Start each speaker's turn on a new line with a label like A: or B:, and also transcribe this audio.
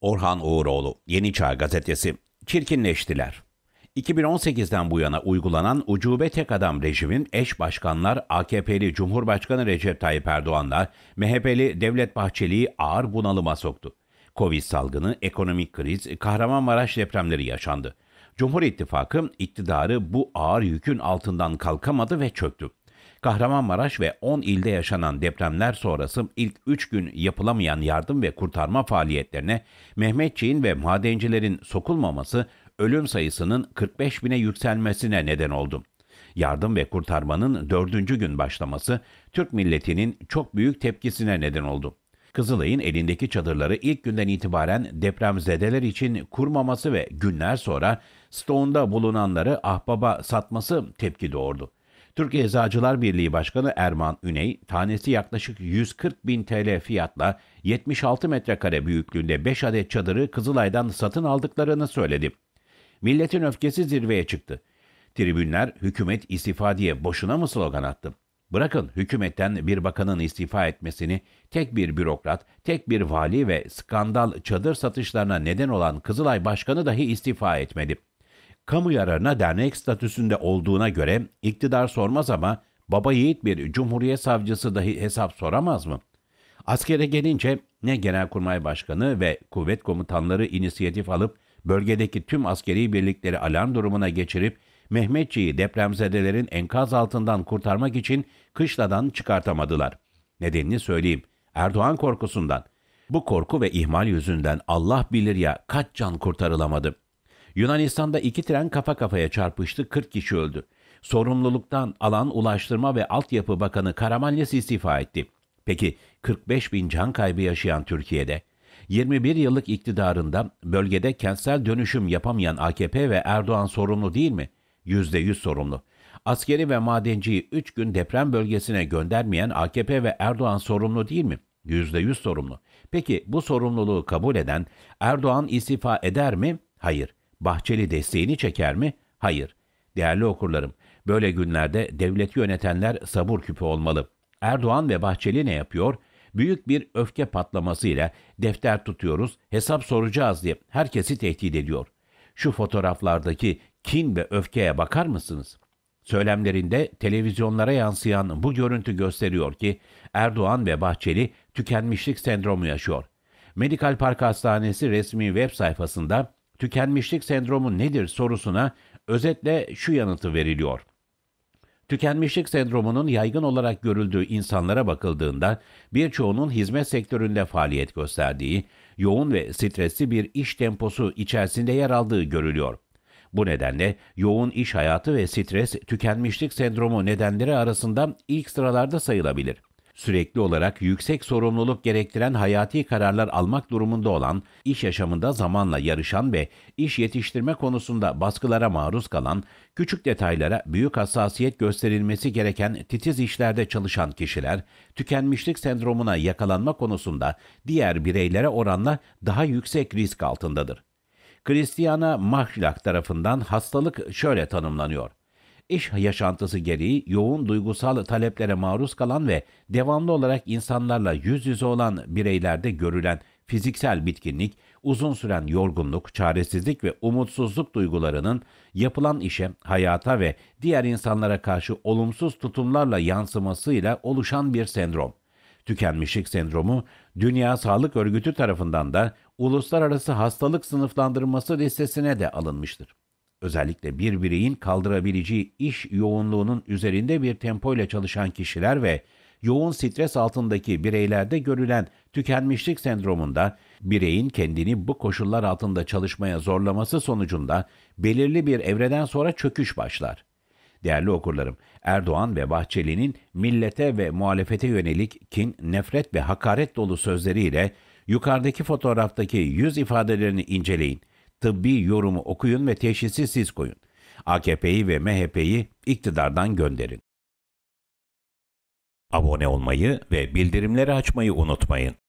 A: Orhan Uğuroğlu, Yeni Çağ Gazetesi, Çirkinleştiler. 2018'den bu yana uygulanan ucube tek adam rejimin eş başkanlar AKP'li Cumhurbaşkanı Recep Tayyip Erdoğan'la MHP'li Devlet Bahçeli'yi ağır bunalıma soktu. Covid salgını, ekonomik kriz, Kahramanmaraş depremleri yaşandı. Cumhur İttifakı iktidarı bu ağır yükün altından kalkamadı ve çöktü. Kahramanmaraş ve 10 ilde yaşanan depremler sonrası ilk 3 gün yapılamayan yardım ve kurtarma faaliyetlerine Mehmetçiğin ve madencilerin sokulmaması ölüm sayısının 45 bine yükselmesine neden oldu. Yardım ve kurtarmanın dördüncü gün başlaması Türk milletinin çok büyük tepkisine neden oldu. Kızılay'ın elindeki çadırları ilk günden itibaren depremzedeler için kurmaması ve günler sonra stoğunda bulunanları ahbaba satması tepki doğurdu. Türkiye Eczacılar Birliği Başkanı Erman Üney, tanesi yaklaşık 140 bin TL fiyatla 76 metrekare büyüklüğünde 5 adet çadırı Kızılay'dan satın aldıklarını söyledi. Milletin öfkesi zirveye çıktı. Tribünler hükümet istifa diye boşuna mı slogan attı? Bırakın hükümetten bir bakanın istifa etmesini tek bir bürokrat, tek bir vali ve skandal çadır satışlarına neden olan Kızılay Başkanı dahi istifa etmedi kamu yararına dernek statüsünde olduğuna göre iktidar sormaz ama baba yiğit bir cumhuriyet savcısı dahi hesap soramaz mı? Askere gelince ne Genelkurmay Başkanı ve kuvvet komutanları inisiyatif alıp bölgedeki tüm askeri birlikleri alarm durumuna geçirip Mehmetçi'yi depremzedelerin enkaz altından kurtarmak için kışladan çıkartamadılar. Nedenini söyleyeyim. Erdoğan korkusundan. Bu korku ve ihmal yüzünden Allah bilir ya kaç can kurtarılamadı. Yunanistan'da iki tren kafa kafaya çarpıştı, 40 kişi öldü. Sorumluluktan alan Ulaştırma ve Altyapı Bakanı Karamanlis istifa etti. Peki 45 bin can kaybı yaşayan Türkiye'de? 21 yıllık iktidarında bölgede kentsel dönüşüm yapamayan AKP ve Erdoğan sorumlu değil mi? %100 sorumlu. Askeri ve madenciyi 3 gün deprem bölgesine göndermeyen AKP ve Erdoğan sorumlu değil mi? %100 sorumlu. Peki bu sorumluluğu kabul eden Erdoğan istifa eder mi? Hayır. Bahçeli desteğini çeker mi? Hayır. Değerli okurlarım, böyle günlerde devleti yönetenler sabır küpü olmalı. Erdoğan ve Bahçeli ne yapıyor? Büyük bir öfke patlamasıyla defter tutuyoruz, hesap soracağız diye herkesi tehdit ediyor. Şu fotoğraflardaki kin ve öfkeye bakar mısınız? Söylemlerinde televizyonlara yansıyan bu görüntü gösteriyor ki Erdoğan ve Bahçeli tükenmişlik sendromu yaşıyor. Medikal Park Hastanesi resmi web sayfasında tükenmişlik sendromu nedir sorusuna özetle şu yanıtı veriliyor. Tükenmişlik sendromunun yaygın olarak görüldüğü insanlara bakıldığında birçoğunun hizmet sektöründe faaliyet gösterdiği, yoğun ve stresli bir iş temposu içerisinde yer aldığı görülüyor. Bu nedenle yoğun iş hayatı ve stres tükenmişlik sendromu nedenleri arasında ilk sıralarda sayılabilir sürekli olarak yüksek sorumluluk gerektiren hayati kararlar almak durumunda olan, iş yaşamında zamanla yarışan ve iş yetiştirme konusunda baskılara maruz kalan, küçük detaylara büyük hassasiyet gösterilmesi gereken titiz işlerde çalışan kişiler, tükenmişlik sendromuna yakalanma konusunda diğer bireylere oranla daha yüksek risk altındadır. Christiana Mahlach tarafından hastalık şöyle tanımlanıyor iş yaşantısı gereği yoğun duygusal taleplere maruz kalan ve devamlı olarak insanlarla yüz yüze olan bireylerde görülen fiziksel bitkinlik, uzun süren yorgunluk, çaresizlik ve umutsuzluk duygularının yapılan işe, hayata ve diğer insanlara karşı olumsuz tutumlarla yansımasıyla oluşan bir sendrom. Tükenmişlik sendromu Dünya Sağlık Örgütü tarafından da uluslararası hastalık sınıflandırması listesine de alınmıştır. Özellikle bir bireyin kaldırabileceği iş yoğunluğunun üzerinde bir tempoyla çalışan kişiler ve yoğun stres altındaki bireylerde görülen tükenmişlik sendromunda bireyin kendini bu koşullar altında çalışmaya zorlaması sonucunda belirli bir evreden sonra çöküş başlar. Değerli okurlarım, Erdoğan ve Bahçeli'nin millete ve muhalefete yönelik kin, nefret ve hakaret dolu sözleriyle yukarıdaki fotoğraftaki yüz ifadelerini inceleyin tıbbi yorumu okuyun ve teşhisi siz koyun. AKP'yi ve MHP'yi iktidardan gönderin. Abone olmayı ve bildirimleri açmayı unutmayın.